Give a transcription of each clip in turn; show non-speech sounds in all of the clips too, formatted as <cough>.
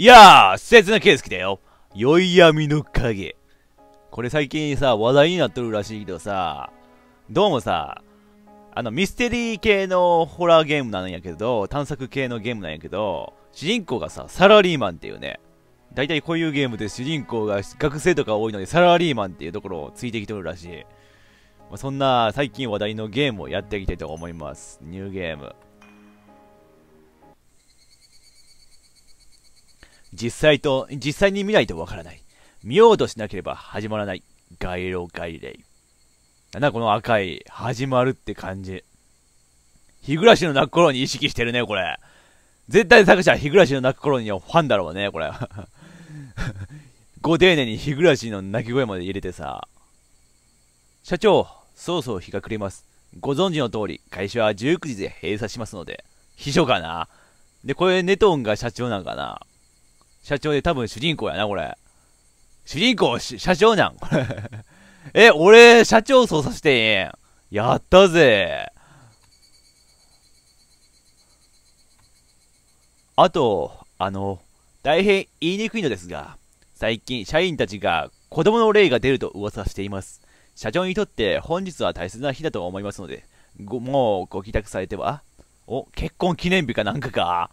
いやー、刹那圭介だよ。宵闇の影。これ最近さ、話題になってるらしいけどさ、どうもさ、あの、ミステリー系のホラーゲームなんやけど、探索系のゲームなんやけど、主人公がさ、サラリーマンっていうね、大体こういうゲームで主人公が学生とか多いのでサラリーマンっていうところをついてきてるらしい。まあ、そんな最近話題のゲームをやっていきたいと思います。ニューゲーム。実際と、実際に見ないとわからない。見ようとしなければ始まらない。街路街霊。なんだこの赤い、始まるって感じ。日暮らしの泣く頃に意識してるね、これ。絶対作者は日暮らしの泣く頃にはファンだろうね、これ。<laughs> ご丁寧に日暮らしの泣き声まで入れてさ。社長、そうそう日が暮れます。ご存知の通り、会社は19時で閉鎖しますので。秘書かなで、これネトンが社長なんかな社長で多分主人公やな、これ。主人公、社長なん、こ <laughs> れえ、俺、社長操作してん。やったぜ。あと、あの、大変言いにくいのですが、最近社員たちが子供の霊が出ると噂しています。社長にとって本日は大切な日だと思いますので、ごもうご帰宅されてはお、結婚記念日かなんかか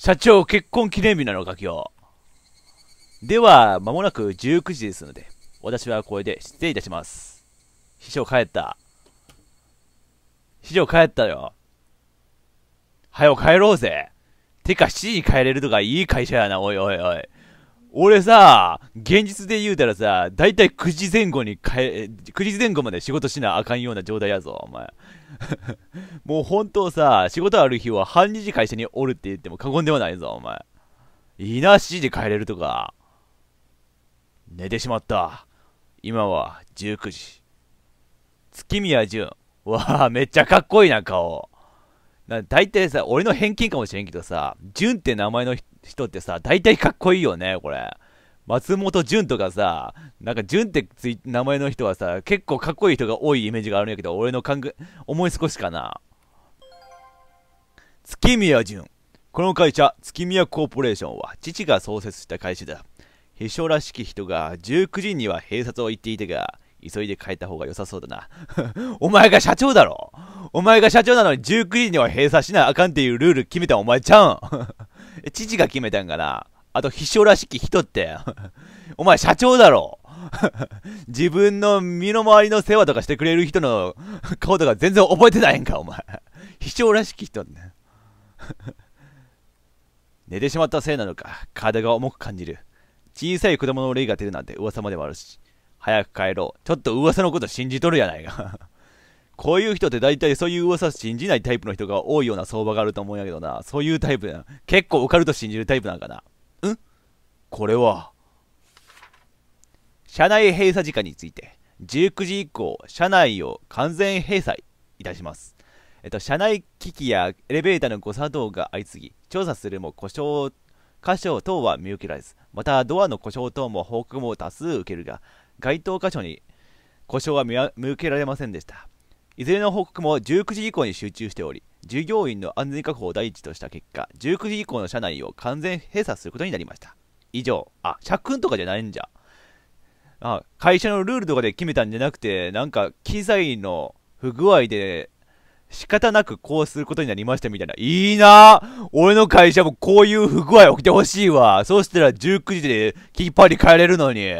社長、結婚記念日なのか、今日。では、まもなく19時ですので、私はこれで失礼いたします。秘書帰った。秘書帰ったよ。はよ帰ろうぜ。てか、7時に帰れるとかいい会社やな、おいおいおい。俺さ、現実で言うたらさ、だいたい9時前後に帰、9時前後まで仕事しなあかんような状態やぞ、お前。<laughs> もう本当さ、仕事ある日は半日会社におるって言っても過言ではないぞ、お前。いなしで帰れるとか。寝てしまった。今は19時。月宮淳。わあ、めっちゃかっこいいな、顔。な大体さ、俺の偏見かもしれんけどさ、淳って名前の人ってさ、大体かっこいいよね、これ。松本潤とかさ、なんか潤ってつい名前の人はさ、結構かっこいい人が多いイメージがあるんやけど、俺の考え、思い少しかな。月宮潤。この会社、月宮コーポレーションは父が創設した会社だ。秘書らしき人が19時には閉鎖を言っていたが、急いで帰った方が良さそうだな。<laughs> お前が社長だろお前が社長なのに19時には閉鎖しなあかんっていうルール決めたお前ちゃうん <laughs> 父が決めたんかなあと秘書らしき人って <laughs> お前社長だろ <laughs> 自分の身の回りの世話とかしてくれる人の <laughs> 顔とか全然覚えてないんか、お前。秘書らしき人て。寝てしまったせいなのか、体が重く感じる。小さい子供の霊が出るなんて噂までもあるし、早く帰ろう。ちょっと噂のこと信じとるやないかこういう人って大体そういう噂信じないタイプの人が多いような相場があると思うんやけどな。そういうタイプだ結構オカルト信じるタイプなんかな。これは、車内閉鎖時間について、19時以降、車内を完全閉鎖いたします。えっと、車内機器やエレベーターの誤作動が相次ぎ、調査するも故障、箇所等は見受けられず、またドアの故障等も報告も多数受けるが、該当箇所に故障は見受けられませんでした。いずれの報告も19時以降に集中しており、従業員の安全確保を第一とした結果、19時以降の車内を完全閉鎖することになりました。以上。あ、社訓とかじゃないんじゃ。あ、会社のルールとかで決めたんじゃなくて、なんか機材の不具合で仕方なくこうすることになりましたみたいな。いいな俺の会社もこういう不具合起きてほしいわ。そうしたら19時でキーパーに帰れるのに。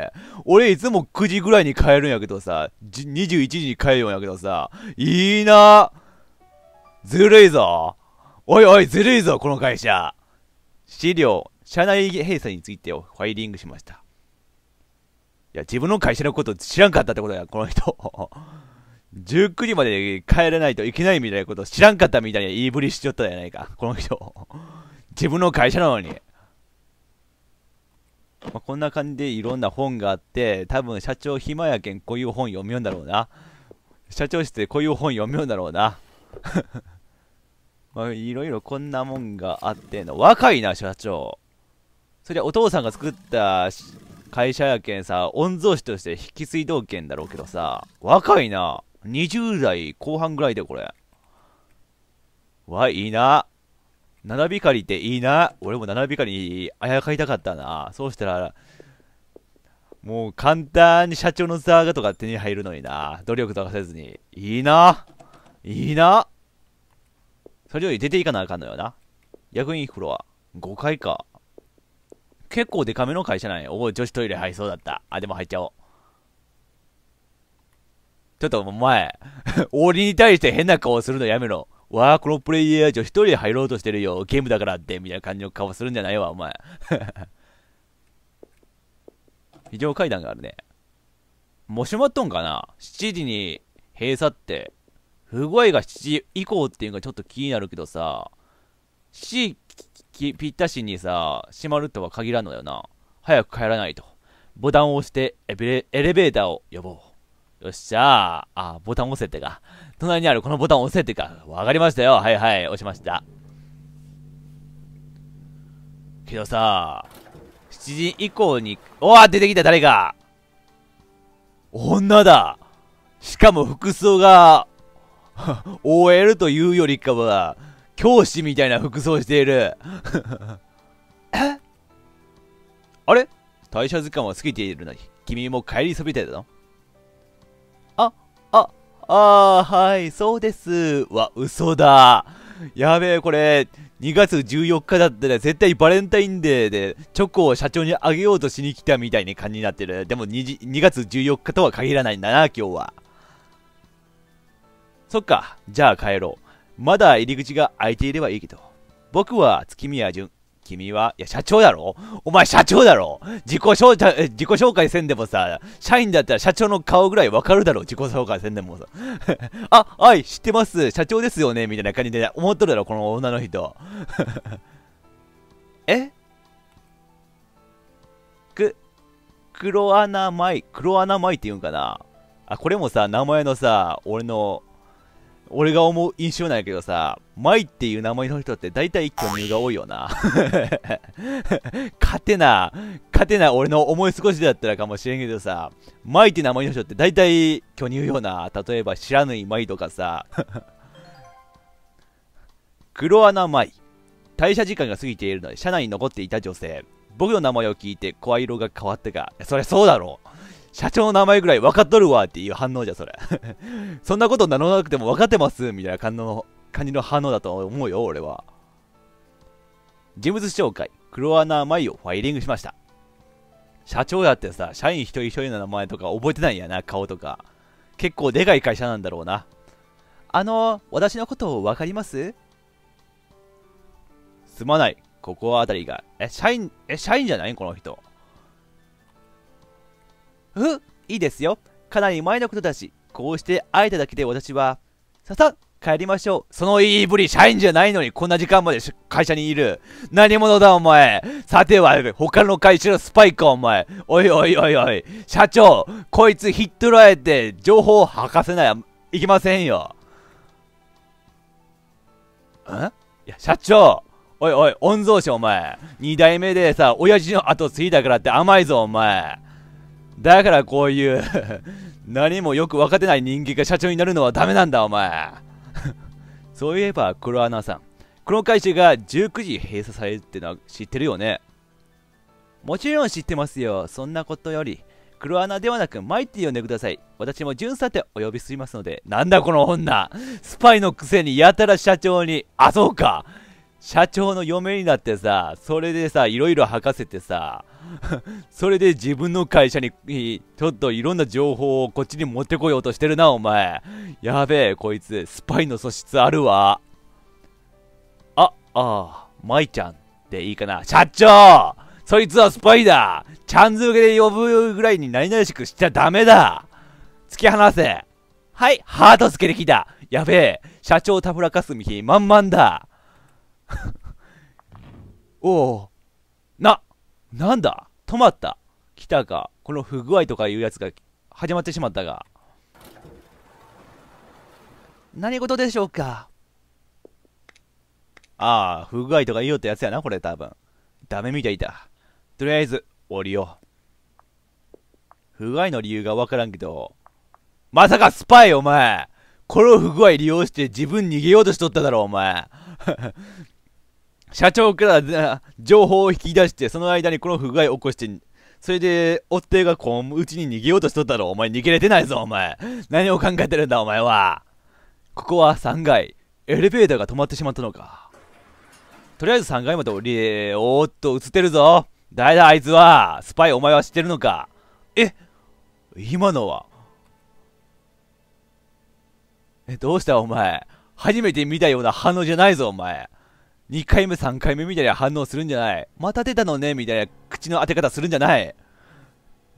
俺いつも9時ぐらいに帰るんやけどさ、21時に帰るんやけどさ、いいなずるいぞ。おいおいずるいぞ、この会社。資料社内閉鎖についてをファイリングしました。いや、自分の会社のこと知らんかったってことや、この人。19 <laughs> 時まで帰らないといけないみたいなこと知らんかったみたいに言いぶりしちゃったじゃないか、この人。<laughs> 自分の会社なのに。まあ、こんな感じでいろんな本があって、多分社長暇やけんこういう本読みよんだろうな。社長室でこういう本読みよんだろうな。<laughs> まあ、いろいろこんなもんがあっての。若いな、社長。そりゃお父さんが作った会社やけんさ、御曹司として引き継いどうけんだろうけどさ、若いな。20代後半ぐらいでこれ。わ、いいな。七光っていいな。俺も七光にあやかりたかったな。そうしたら、もう簡単に社長の座がとか手に入るのにな。努力とかせずに。いいな。いいな。それより出ていかなあかんのよな。役員フロア。5階か。結構デカめの会社なんや。おお、女子トイレ入りそうだった。あ、でも入っちゃおう。ちょっとお前、<laughs> 俺に対して変な顔するのやめろ。わあ、このプレイヤー女子トイレ入ろうとしてるよ。ゲームだからって、みたいな感じの顔するんじゃないわ、お前。非 <laughs> 常階段があるね。もう閉まっとんかな ?7 時に閉鎖って、不具合が7時以降っていうのがちょっと気になるけどさ。し、ぴったしにさ、閉まるとは限らんのだよな。早く帰らないと。ボタンを押してエレベーターを呼ぼう。よっしゃー。あ、ボタン押せってか。隣にあるこのボタン押せってか。わかりましたよ。はいはい。押しました。けどさ、7時以降に、おわ出てきた誰か女だしかも服装が OL <laughs> というよりかは、教師みたいな服装している。<laughs> えあれ退社時間は過ぎているのに、君も帰りそびてだのあ、あ、あー、はい、そうです。わ、嘘だ。やべえ、これ、2月14日だったら絶対バレンタインデーでチョコを社長にあげようとしに来たみたいに感じになってる。でも 2, 2月14日とは限らないんだな、今日は。そっか、じゃあ帰ろう。まだ入り口が開いていればいいけど。僕は月宮淳。君は、いや、社長だろお前社長だろ自己紹介、自己紹介せんでもさ、社員だったら社長の顔ぐらいわかるだろ自己紹介せんでもさ。<laughs> あ、はい、知ってます。社長ですよねみたいな感じで思っとるだろこの女の人。<laughs> えく、黒穴舞、黒穴舞って言うんかなあ、これもさ、名前のさ、俺の俺が思う印象なんやけどさ、イっていう名前の人って大体一挙入が多いよな。<laughs> 勝てな、勝てな俺の思い少しだったらかもしれんけどさ、マイって名前の人って大体巨乳よな。例えば知らぬいイとかさ。<laughs> 黒穴舞。退社時間が過ぎているので、車内に残っていた女性。僕の名前を聞いて声色が変わったが、そりゃそうだろう。社長の名前ぐらい分かっとるわっていう反応じゃ、それ。<laughs> そんなこと名乗らなくても分かってますみたいな感じの、感じの反応だと思うよ、俺は。人物紹介、クロアナ・マイをファイリングしました。社長やってさ、社員一人一人の名前とか覚えてないんやな、顔とか。結構でかい会社なんだろうな。あの、私のことを分かりますすまない。ここあたりが。え、社員、え、社員じゃないこの人。ふふ、いいですよ。かなり前のことだし、こうして会えただけで私は、ささ、帰りましょう。その言いぶり、社員じゃないのにこんな時間まで会社にいる。何者だお前。さては、他の会社のスパイかお前。おいおいおいおい。社長、こいつひっ捕らえて情報を吐かせない、いけませんよ。んいや、社長。おいおい、御曹司お前。二代目でさ、親父の後継いだからって甘いぞお前。だからこういう <laughs> 何もよく分かってない人間が社長になるのはダメなんだ、お前。<laughs> そういえば、黒穴さん。この会社が19時閉鎖されるってのは知ってるよね。もちろん知ってますよ。そんなことより、黒穴ではなくマイティ呼んでください。私も巡査ってお呼びすぎますので。なんだこの女スパイのくせにやたら社長に、あ、そうか社長の嫁になってさ、それでさ、いろいろ吐かせてさ、<laughs> それで自分の会社に、ちょっといろんな情報をこっちに持ってこようとしてるな、お前。やべえ、こいつ、スパイの素質あるわ。あ、ああ、舞ちゃんっていいかな。社長そいつはスパイだちゃんづけで呼ぶぐらいに何々しくしちゃダメだ突き放せはい、ハート付けてきたやべえ、社長たぶらかすみ日満々だ <laughs> おお、な、なんだ止まった来たかこの不具合とかいうやつが始まってしまったが何事でしょうかああ不具合とか言うってやつやなこれ多分ダメみたいだとりあえず降りよう不具合の理由がわからんけどまさかスパイお前この不具合利用して自分逃げようとしとっただろお前社長から情報を引き出して、その間にこの不具合を起こして、それで、おってがこう、うちに逃げようとしとったろ。お前逃げれてないぞ、お前。何を考えてるんだ、お前は。ここは3階。エレベーターが止まってしまったのか。とりあえず3階まで降り、おーっと、映ってるぞ。誰だ、あいつは。スパイ、お前は知ってるのか。え今のは。え、どうした、お前。初めて見たような反応じゃないぞ、お前。2回目、3回目みたいな反応するんじゃない。また出たのね、みたいな口の当て方するんじゃない。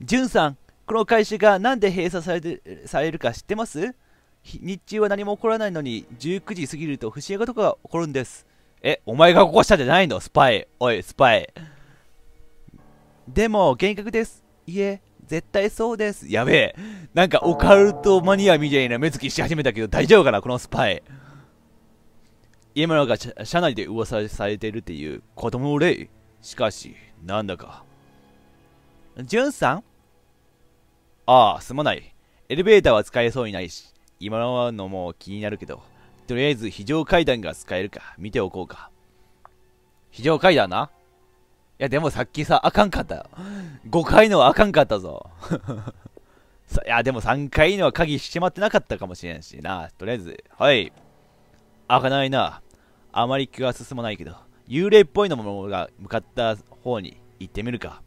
じゅんさん、この会社がなんで閉鎖されてされるか知ってます日中は何も起こらないのに、19時過ぎると不思議なことが起こるんです。え、お前が起こしたんじゃないのスパイ。おい、スパイ。でも、幻覚です。いえ、絶対そうです。やべえ。なんかオカルトマニアみたいな目つきし始めたけど大丈夫かなこのスパイ。今のが社内で噂されているっていう子供の霊。しかし、なんだか。ジュンさんああ、すまない。エレベーターは使えそうにないし、今のも気になるけど、とりあえず非常階段が使えるか見ておこうか。非常階段ないやでもさっきさ、あかんかったよ。5回のはあかんかったぞ。<laughs> いやでも3回のは鍵閉まってなかったかもしれんしな。とりあえず、はい。開かないな。あまり気が進まないけど、幽霊っぽいのものが向かった方に行ってみるか。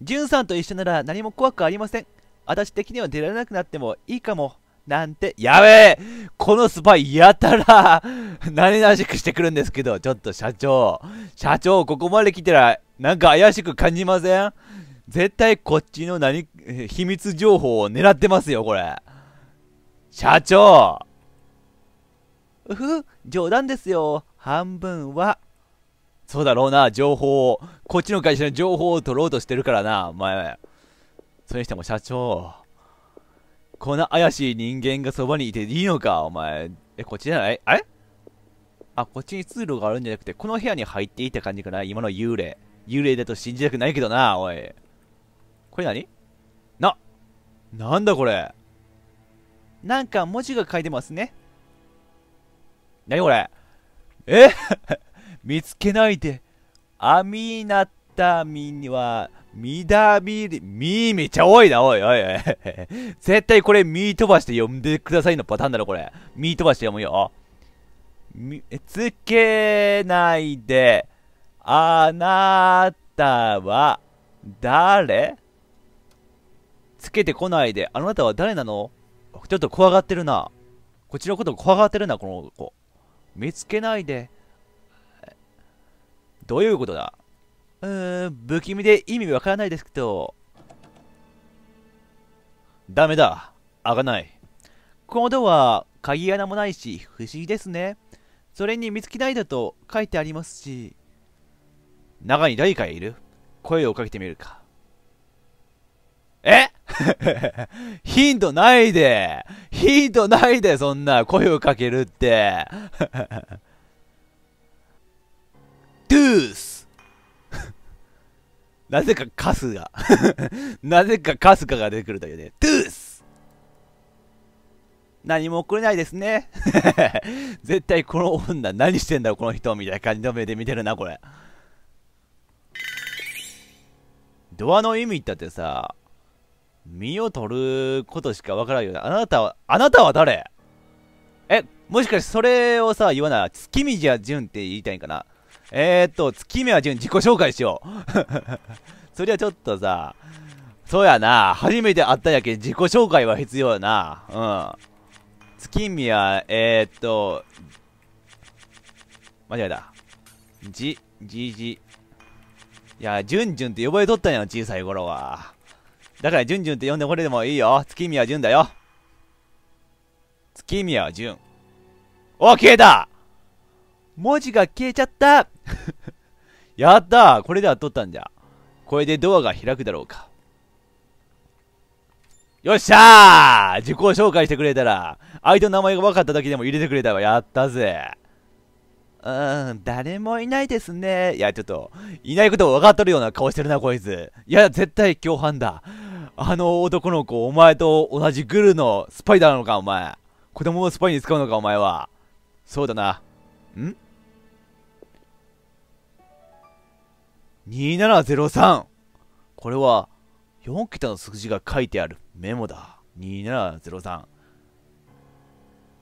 ジュンさんと一緒なら何も怖くありません。私的には出られなくなってもいいかも。なんて、やべえこのスパイやたら、何々しくしてくるんですけど、ちょっと社長、社長、ここまで来たら、なんか怪しく感じません絶対こっちの何、秘密情報を狙ってますよ、これ。社長うふ、冗談ですよ。半分は。そうだろうな、情報を。こっちの会社の情報を取ろうとしてるからな、お前。それにしても社長。こんな怪しい人間がそばにいていいのか、お前。え、こっちじゃないあれあ、こっちに通路があるんじゃなくて、この部屋に入っていった感じかな今の幽霊。幽霊だと信じたくないけどな、おい。これ何な、なんだこれ。なんか文字が書いてますね。なにこれえ <laughs> 見つけないで。アミナタミには、ミダビリ、ミーめちゃ多いな、おいおいおい。<laughs> 絶対これ、ミー飛ばして読んでくださいのパターンだろ、これ。ミー飛ばして読むよ。見つけないで、あなたは誰、つけてこないで、あなたは誰なのちょっと怖がってるな。こっちのこと怖がってるな、この子。見つけないで。どういうことだうーん、不気味で意味わからないですけど。ダメだ。開かない。このドア、鍵穴もないし、不思議ですね。それに見つけないだと書いてありますし。中に誰かいる声をかけてみるか。えヒントないでヒントないでそんな声をかけるってト <laughs> ゥース <laughs> なぜかカスが <laughs> なぜかカスカが出てくるというね。トゥース何も送れないですね。絶対この女何してんだろこの人みたいな感じの目で見てるなこれ。ドアの意味っってさ、身を取ることしかわからんよな。あなたは、あなたは誰え、もしかしてそれをさ、言わな月見じゃ純って言いたいんかな。えー、っと、月見は純自己紹介しよう。<laughs> そりゃちょっとさ、そうやな。初めて会ったやけ自己紹介は必要やな。うん。月見は、えー、っと、間違えた。じ、じじ。いや、じゅんじゅんって呼ばれとったんや小さい頃は。だから、ジュンジュンって呼んでこれでもいいよ。月宮ジュンだよ。月宮ジュン。お、消えた文字が消えちゃった <laughs> やったこれで当たったんじゃ。これでドアが開くだろうか。よっしゃー自己紹介してくれたら、相手の名前が分かっただけでも入れてくれたわ。やったぜ。うーん、誰もいないですね。いや、ちょっと、いないことを分かっとるような顔してるな、こいつ。いや、絶対共犯だ。あの男の子、お前と同じグルのスパイなのか、お前。子供をスパイに使うのか、お前は。そうだな。ん ?2703! これは、4桁の数字が書いてあるメモだ。2703。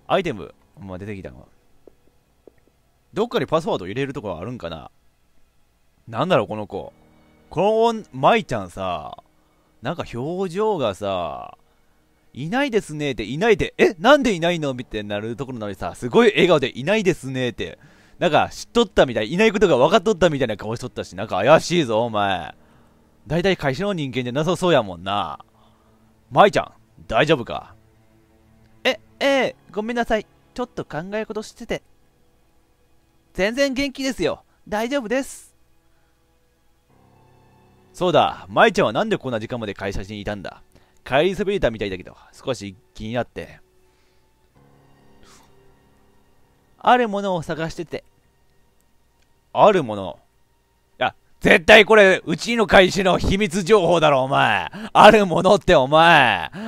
アイテム。まあ、出てきたの。どっかにパスワード入れるところあるんかななんだろう、この子。この、舞ちゃんさ、なんか表情がさ、いないですねって、いないで、え、なんでいないのみたいになるところなのにさ、すごい笑顔でいないですねって、なんか知っとったみたい、いないことが分かっとったみたいな顔しとったし、なんか怪しいぞ、お前。大体会社の人間じゃなさそうやもんな。舞ちゃん、大丈夫かえ、ええー、ごめんなさい。ちょっと考え事してて。全然元気ですよ。大丈夫です。そうだ、舞ちゃんはなんでこんな時間まで会社にいたんだ帰りそびれたみたいだけど、少し気になって。あるものを探してて。あるものいや、絶対これ、うちの会社の秘密情報だろ、お前。あるものって、お前。<laughs>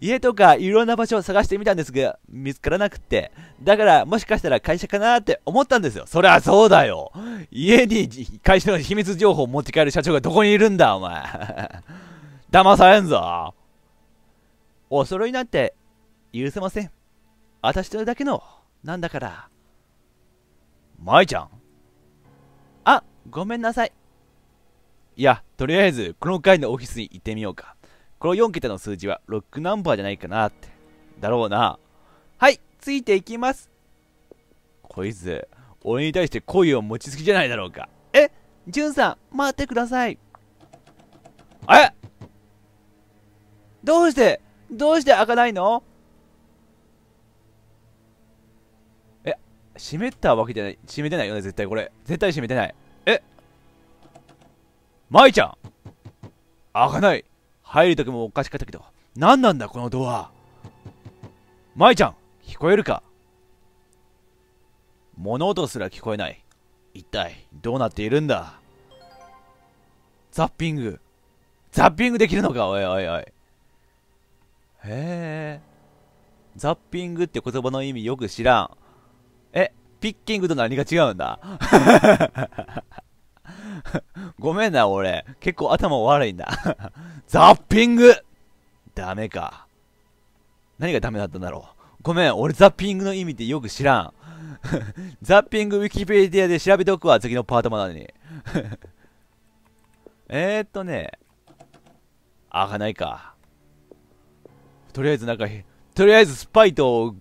家とかいろんな場所を探してみたんですが、見つからなくって。だから、もしかしたら会社かなって思ったんですよ。そりゃそうだよ。家に会社の秘密情報を持ち帰る社長がどこにいるんだ、お前。<laughs> 騙されんぞ。お揃いなんて、許せません。私とだけの、なんだから。舞ちゃん。あ、ごめんなさい。いや、とりあえず、この階のオフィスに行ってみようか。この4桁の数字はロックナンバーじゃないかなって。だろうな。はい、ついていきます。こいつ、俺に対して恋を持ちすぎじゃないだろうか。えじゅんさん、待ってください。えどうしてどうして開かないのえ、閉めたわけじゃない。閉めてないよね、絶対これ。絶対閉めてない。え舞ちゃん開かない入る時もおかしかったけど、何なんだこのドア。舞ちゃん、聞こえるか物音すら聞こえない。一体、どうなっているんだザッピング。ザッピングできるのかおいおいおい。へえ。ザッピングって言葉の意味よく知らん。え、ピッキングと何が違うんだ <laughs> <laughs> ごめんな、俺。結構頭悪いんだ。<laughs> ザッピングダメか。何がダメだったんだろう。ごめん、俺ザッピングの意味ってよく知らん。<laughs> ザッピングウィキペディアで調べておくわ、次のパートまでに。えーっとね。開かないか。とりあえずなんか、とりあえずスパイと、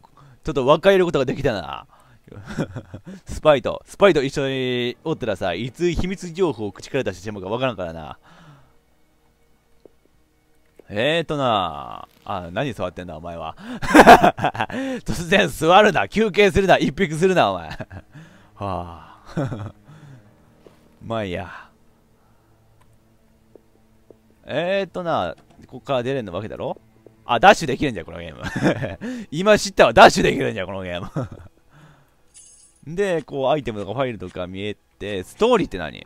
ちょっとかれることができたな。<laughs> スパイと、スパイと一緒におったらさ、いつ秘密情報を口から出してしまうかわからんからな。えーとなあ、何座ってんだお前は。<laughs> 突然座るな、休憩するな、一匹するな、お前。<laughs> はあ。まあいいや。えーとなこっから出れんのわけだろあ、ダッシュできるんじゃ、このゲーム。今知ったわ、ダッシュできるんじゃ、このゲームで、こう、アイテムとかファイルとか見えて、ストーリーって何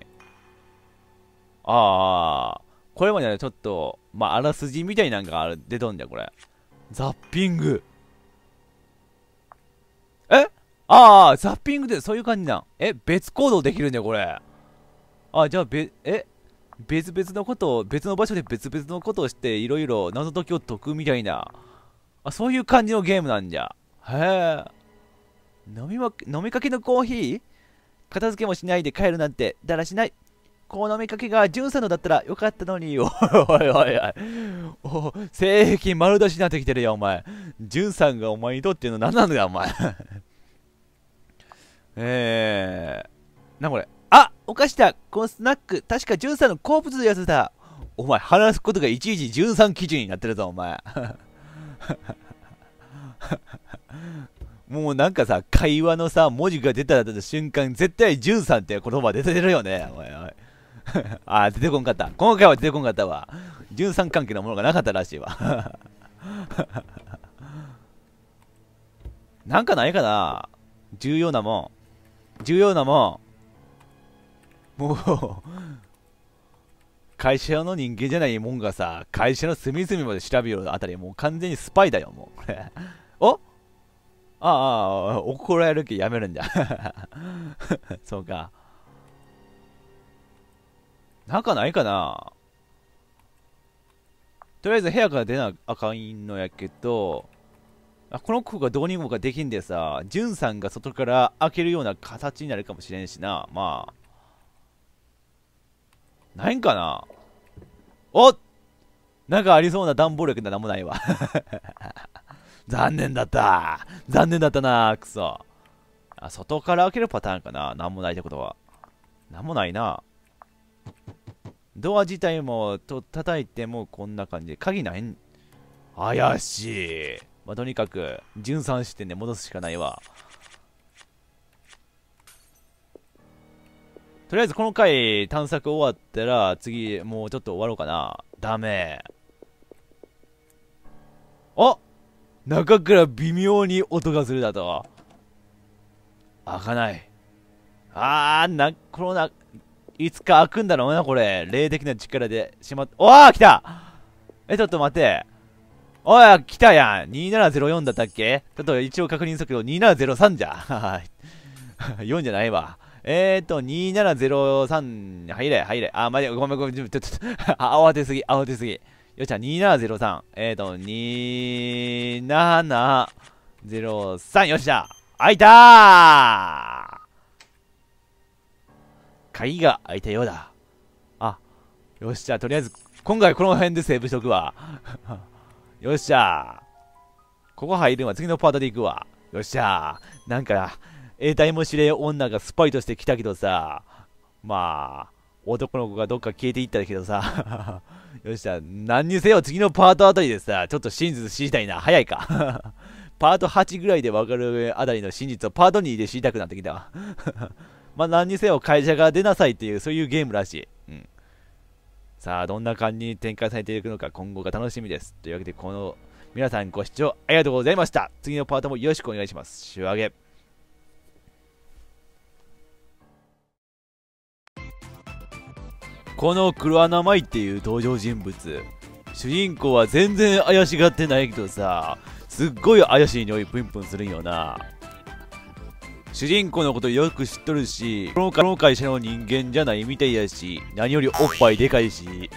ああ、これまではちょっと、まあ、あらすじみたいなんか出とんゃん、これ。ザッピング。えああ、ザッピングってそういう感じなん。え、別行動できるんだよ、これ。あ、じゃあ、べ、え別々のことを、別の場所で別々のことをして、いろいろ謎解きを解くみたいな。あ、そういう感じのゲームなんじゃ。へえ。飲みも飲みかけのコーヒー片付けもしないで帰るなんてだらしないこの飲みかけがジュンさんのだったらよかったのに <laughs> おいおいおいおい性癖丸出しになってきてるよお前ジュンさんがお前にとっての何なんだよお前 <laughs> えー、なこれあお菓子だこのスナック確かジュンさんの好物のやつだお前話すことがいちいちさん基準になってるぞお前 <laughs> もうなんかさ、会話のさ、文字が出た瞬間、絶対13って言葉出てるよね。おいおい <laughs> あ、出てこんかった。今回は出てこんかったわ。13関係のものがなかったらしいわ。<laughs> なんかないかな重要なもん。重要なもん。もう会社の人間じゃないもんがさ、会社の隅々まで調べるあたり、もう完全にスパイだよ、もう。ああ、あ怒られるけやめるんじゃ。<laughs> そうか。中ないかなとりあえず部屋から出なあかんのやけど、あこの子がどうにもかできんでさ、じゅんさんが外から開けるような形になるかもしれんしな。まあ。ないんかなおなんかありそうな段ボールやけど何もないわ <laughs> 残念だった残念だったなくそ。あ、外から開けるパターンかななんもないってことは。なんもないな。ドア自体もと叩いてもこんな感じ。鍵ないん怪しい。まあ、とにかく、13してで戻すしかないわ。とりあえずこの回探索終わったら次もうちょっと終わろうかな。ダメ。あっ中から微妙に音がするだと。開かない。あー、な、このな、いつか開くんだろうな、これ。霊的な力でしまっ、おー来たえ、ちょっと待って。おい、来たやん。2704だったっけちょっと一応確認速度2703じゃ。は <laughs> 4じゃないわ。えーと、2703、入れ、入れ。あ、まじ、ごめんごめん、ちょっと、慌てすぎ、慌てすぎ。よっしゃ、2703。ええー、と、2703。よっしゃ開いたー鍵が開いたようだ。あ、よっしゃ、とりあえず、今回この辺でセーブしとくわ。<laughs> よっしゃここ入るわ。次のパートで行くわ。よっしゃなんか、永代も知れ女がスパイとして来たけどさ、まあ、男の子がどっか消えていったけどさよっしゃ、何にせよ次のパートあたりでさ、ちょっと真実知りたいな。早いか。<laughs> パート8ぐらいでわかるあたりの真実をパート2で知りたくなってきたわ。<laughs> まあ何にせよ会社から出なさいっていう、そういうゲームらしい。うん。さあ、どんな感じに展開されていくのか今後が楽しみです。というわけで、この皆さんご視聴ありがとうございました。次のパートもよろしくお願いします。仕上げ。この黒穴舞っていう登場人物、主人公は全然怪しがってないけどさ、すっごい怪しい匂いプンプンするんよな。主人公のことよく知っとるし、この会社の人間じゃないみたいやし、何よりおっぱいでかいし、